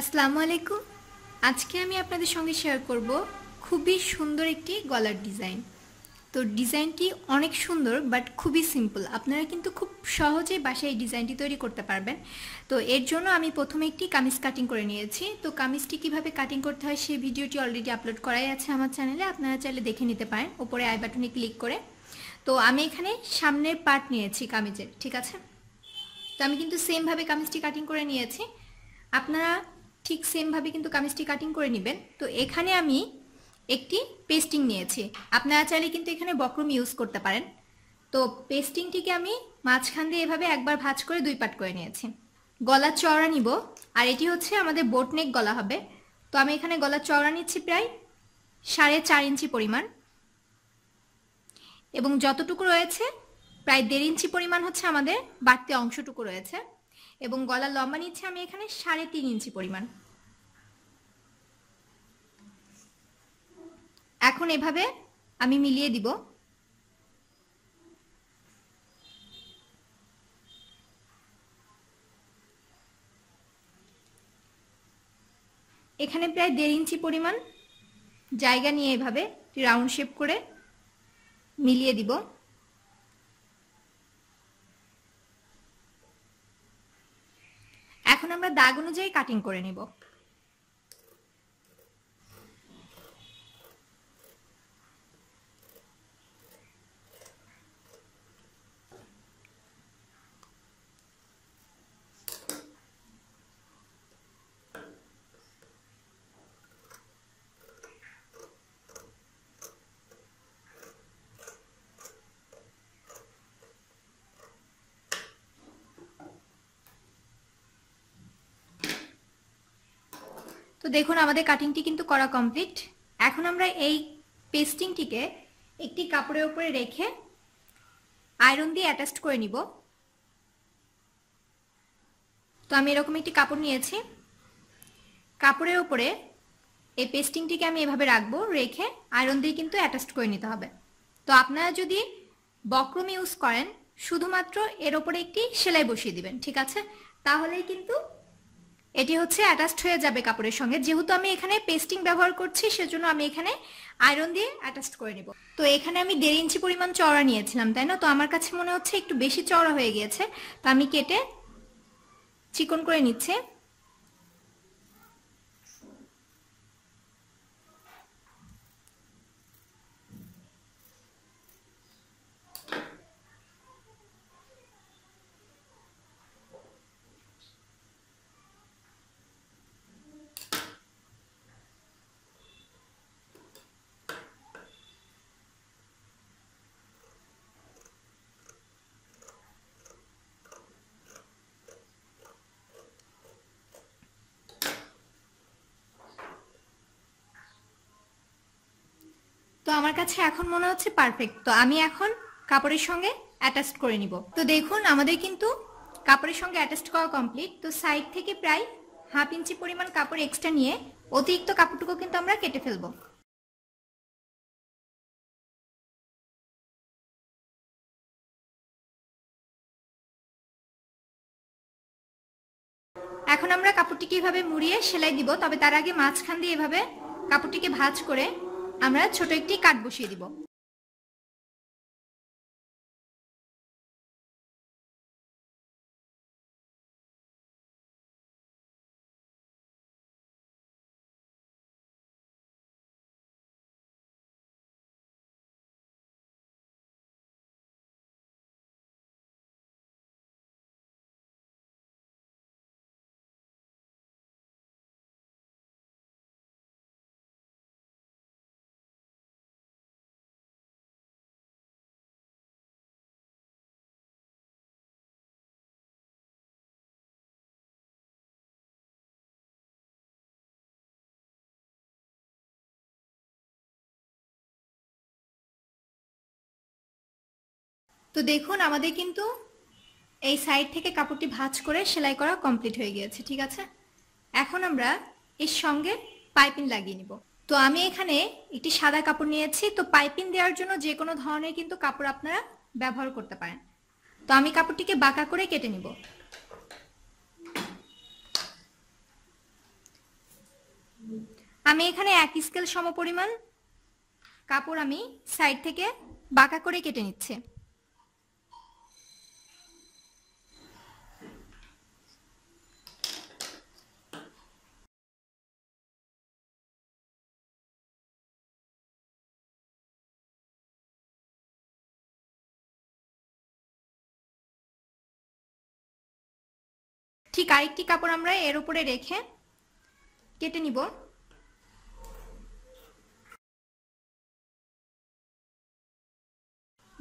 আসসালামু আলাইকুম আজকে আমি আপনাদের সঙ্গে শেয়ার করব খুবই সুন্দর একটি গলার ডিজাইন তো ডিজাইনটি অনেক সুন্দর বাট খুবই সিম্পল আপনারা কিন্তু খুব সহজেই বাসায় এই ডিজাইনটি তৈরি করতে পারবেন তো এর জন্য আমি প্রথমে একটি কামিজ কাটিং করে নিয়েছি তো কামিজটি কিভাবে কাটিং করতে হয় সেই ভিডিওটি অলরেডি আপলোড করাই আছে আমার চ্যানেলে আপনারা চাইলে দেখে নিতে পারেন ওপরে আই বাটনে ক্লিক করে তো আমি এখানে সামনের পার্ট নিয়েছি কামিজের ঠিক আছে তো আমি কিন্তু সেমভাবে কামিজটি কাটিং করে নিয়েছি আপনারা ঠিক সেমভাবে কিন্তু কামিজটি কাটিং করে নেবেন তো এখানে আমি একটি পেস্টিং নিয়েছি আপনারা চাইলে কিন্তু এখানে বক্রম ইউজ করতে পারেন তো পেস্টিংটিকে আমি মাঝখান দিয়ে এভাবে একবার ভাজ করে দুই পাট করে নিয়েছি গলা চওড়া নিব আর এটি হচ্ছে আমাদের বোটনেক গলা হবে তো আমি এখানে গলা চওড়া নিচ্ছি প্রায় সাড়ে চার ইঞ্চি পরিমাণ এবং যতটুকু রয়েছে প্রায় দেড় ইঞ্চি পরিমাণ হচ্ছে আমাদের বাড়তি অংশটুকু রয়েছে এবং গলা লম্বা নিচ্ছে আমি এখানে সাড়ে তিন ইঞ্চি পরিমাণ এখন এভাবে আমি মিলিয়ে দিব এখানে প্রায় দেড় ইঞ্চি পরিমাণ জায়গা নিয়ে এভাবে রাউন্ড শেপ করে মিলিয়ে দিব আমরা দাগ অনুযায়ী কাটিং করে নিব তো দেখুন আমাদের কাটিংটি কিন্তু করা কমপ্লিট এখন আমরা এই পেস্টিংটিকে একটি কাপড়ের উপরে রেখে আয়রন দিয়ে অ্যাটাচড করে নিব তো আমি এরকম একটি কাপড় নিয়েছি কাপড়ের উপরে এই পেস্টিংটিকে আমি এভাবে রাখবো রেখে আয়রন দিয়ে কিন্তু অ্যাটাস্ট করে নিতে হবে তো আপনারা যদি বক্রম ইউজ করেন শুধুমাত্র এর ওপরে একটি সেলাই বসিয়ে দিবেন ঠিক আছে তাহলেই কিন্তু এটি হচ্ছে অ্যাটাচড হয়ে যাবে কাপড়ের সঙ্গে যেহেতু আমি এখানে পেস্টিং ব্যবহার করছি সেজন্য আমি এখানে আয়রন দিয়ে অ্যাটাচড করে নেব তো এখানে আমি দেড় ইঞ্চি পরিমাণ চওড়া নিয়েছিলাম তাই না তো আমার কাছে মনে হচ্ছে একটু বেশি চওড়া হয়ে গিয়েছে তো আমি কেটে চিকন করে নিচ্ছে তো আমার কাছে এখন মনে হচ্ছে পারফেক্ট তো আমি এখন কাপড়ের সঙ্গে অ্যাটাচ করে নিব তো দেখুন আমাদের কিন্তু কাপড়ের সঙ্গে অ্যাটাচ করা কমপ্লিট তো সাইড থেকে প্রায় হাফ ইঞ্চি পরিমাণ কাপড় এক্সট্রা নিয়ে অতিরিক্ত কাপড়টুকু কিন্তু আমরা কেটে ফেলবো এখন আমরা কাপড়টিকে এভাবে মুড়িয়ে সেলাই দিব তবে তার আগে মাঝখান দিয়ে এভাবে কাপড়টিকে ভাজ করে আমরা ছোট একটি কাঠ বসিয়ে দিব তো দেখুন আমাদের কিন্তু এই সাইড থেকে কাপড়টি ভাঁজ করে সেলাই করা কমপ্লিট হয়ে গিয়েছে ঠিক আছে এখন আমরা এর সঙ্গে পাইপিং লাগিয়ে নিব তো আমি এখানে একটি সাদা কাপড় নিয়েছি তো পাইপিং দেওয়ার জন্য যে কোনো ধরনের কিন্তু কাপড় আপনারা ব্যবহার করতে পারেন তো আমি কাপড়টিকে বাঁকা করে কেটে নিব আমি এখানে এক স্কেল সমপরিমাণ কাপড় আমি সাইড থেকে বাঁকা করে কেটে নিচ্ছি ঠিক আরেকটি কাপড় আমরা এর উপরে রেখে কেটে নিব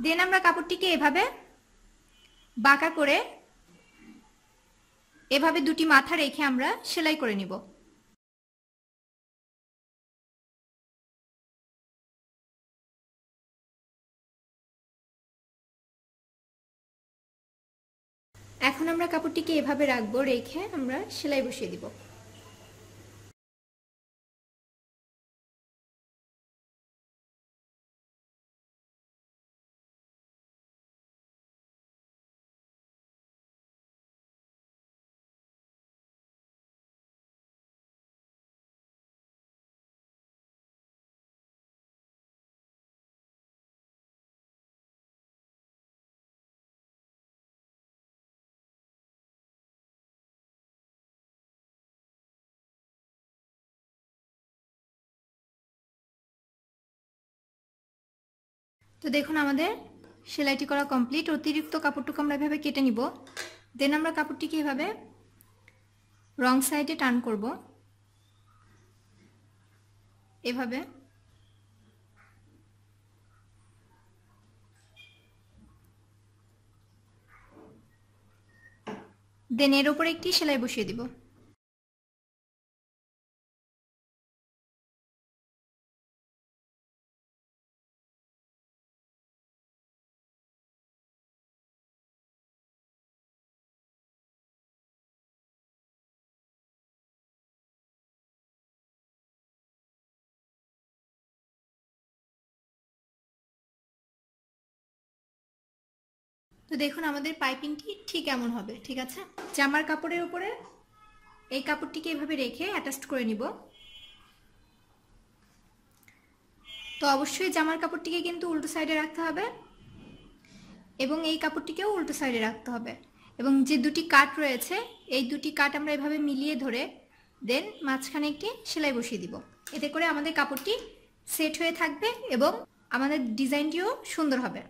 দেন আমরা কাপড়টিকে এভাবে বাঁকা করে এভাবে দুটি মাথা রেখে আমরা সেলাই করে নিব এখন আমরা কাপড়টিকে এভাবে রাখবো রেখে আমরা সেলাই বসিয়ে দিব তো দেখুন আমাদের সেলাইটি করা কমপ্লিট অতিরিক্ত কাপড়টুকু আমরা এভাবে কেটে নিব দেন আমরা কাপড়টিকে এভাবে রং সাইডে টান করব এভাবে দেন এর উপরে একটি সেলাই বসিয়ে দিব তো দেখুন আমাদের পাইপিংটি ঠিক এমন হবে ঠিক আছে জামার কাপড়ের উপরে এই কাপড়টিকে এভাবে রেখে অ্যাটাচ করে নিব তো অবশ্যই জামার কাপড়টিকে কিন্তু উল্টো সাইডে রাখতে হবে এবং এই কাপড়টিকেও উল্টো সাইডে রাখতে হবে এবং যে দুটি কাট রয়েছে এই দুটি কাট আমরা এভাবে মিলিয়ে ধরে দেন মাঝখানে একটি সেলাই বসিয়ে দিব এতে করে আমাদের কাপড়টি সেট হয়ে থাকবে এবং আমাদের ডিজাইনটিও সুন্দর হবে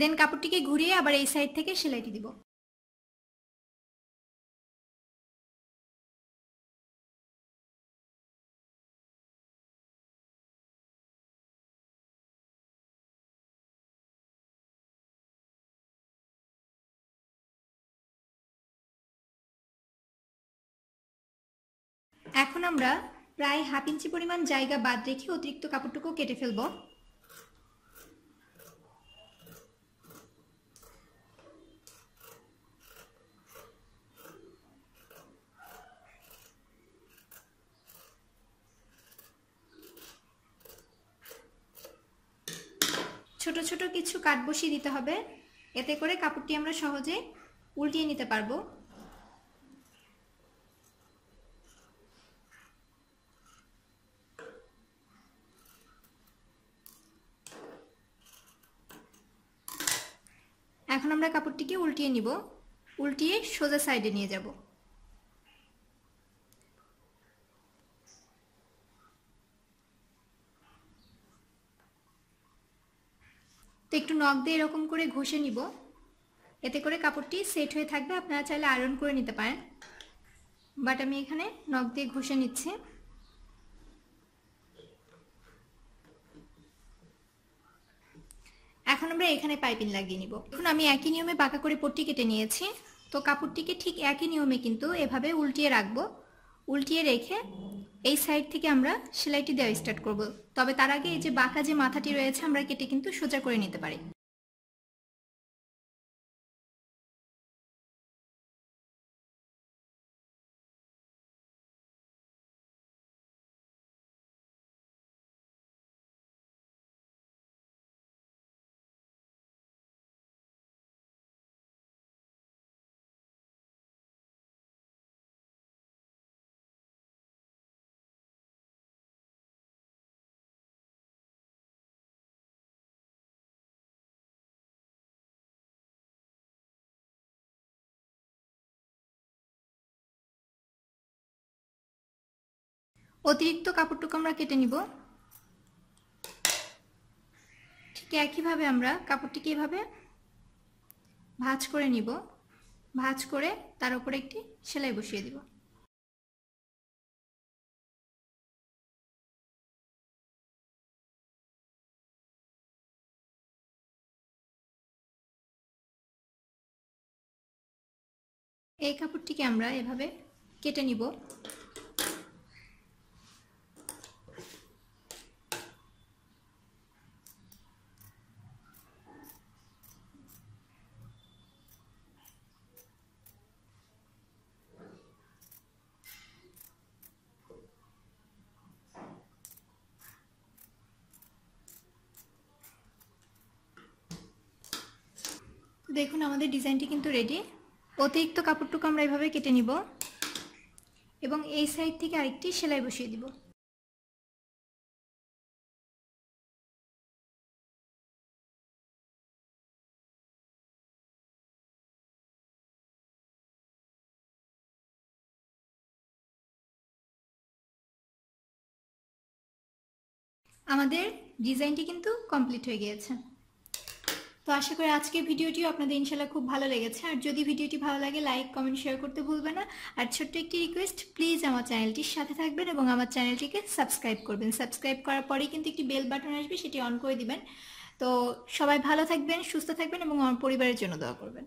দেন কাপড়টিকে ঘুরিয়ে আবার এই সাইড থেকে সেলাইটি দিব এখন আমরা প্রায় হাফ ইঞ্চি পরিমাণ জায়গা বাদ রেখে অতিরিক্ত কাপড়টুকু কেটে ফেলবো ছোট ছোট কিছু কাট বসিয়ে দিতে হবে এতে করে কাপড়টি আমরা সহজে উল্টিয়ে নিতে পারবো এখন আমরা কাপড়টিকে উল্টিয়ে নিব উল্টিয়ে সোজা সাইডে নিয়ে যাবো একটু নখ দিয়ে এরকম করে ঘষে নিব এতে করে কাপড়টি সেট হয়ে থাকবে আপনারা চাইলে আয়রন করে নিতে পারেন বাট আমি এখানে নখ দিয়ে ঘষে নিচ্ছি এখন আমরা এখানে পাইপিং লাগিয়ে নিব এখন আমি একই নিয়মে পাকা করে পট্টি কেটে নিয়েছি তো কাপড়টিকে ঠিক একই নিয়মে কিন্তু এভাবে উল্টিয়ে রাখবো উল্টিয়ে রেখে এই সাইড থেকে আমরা সেলাইটি দেওয়া স্টার্ট করব তবে তার আগে এই যে বাঁকা যে মাথাটি রয়েছে আমরা কেটে কিন্তু সোজা করে নিতে পারি অতিরিক্ত কাপড়টুকু আমরা কেটে নিব ঠিক একইভাবে আমরা কাপড়টিকে এভাবে ভাঁজ করে নিব ভাঁজ করে তার উপরে একটি সেলাই বসিয়ে দিব এই কাপড়টিকে আমরা এভাবে কেটে নিব দেখুন আমাদের ডিজাইনটি কিন্তু রেডি অতিরিক্ত কাপড়টুকু আমরা এভাবে কেটে নিব এবং এই সাইড থেকে আরেকটি সেলাই বসিয়ে দিব আমাদের ডিজাইনটি কিন্তু কমপ্লিট হয়ে গিয়েছে তো আশা করি আজকে ভিডিওটিও আপনাদের ইনশাল্লাহ খুব ভালো লেগেছে আর যদি ভিডিওটি ভালো লাগে লাইক কমেন্ট শেয়ার করতে ভুলবে না আর ছোট্ট একটি রিকোয়েস্ট প্লিজ আমার চ্যানেলটির সাথে থাকবেন এবং আমার চ্যানেলটিকে সাবস্ক্রাইব করবেন সাবস্ক্রাইব করার পরেই কিন্তু একটি বেল বাটন আসবে সেটি অন করে দিবেন তো সবাই ভালো থাকবেন সুস্থ থাকবেন এবং আমার পরিবারের জন্য দোয়া করবেন